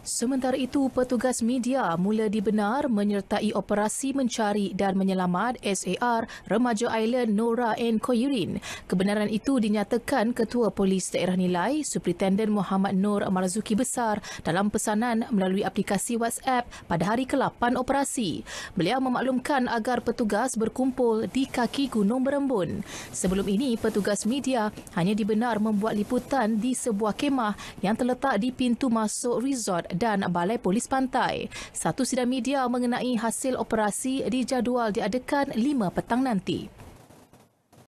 Sementara itu, petugas media mula dibenar menyertai operasi mencari dan menyelamat SAR Remaja Island Nora N. Koyurin. Kebenaran itu dinyatakan Ketua Polis Daerah Nilai, Superintendent Muhammad Nur Marzuki Besar dalam pesanan melalui aplikasi WhatsApp pada hari ke-8 operasi. Beliau memaklumkan agar petugas berkumpul di kaki Gunung Berembun. Sebelum ini, petugas media hanya dibenar membuat liputan di sebuah kemah yang terletak di pintu masuk resort dan Balai Polis Pantai. Satu sidang media mengenai hasil operasi dijadual diadakan lima petang nanti.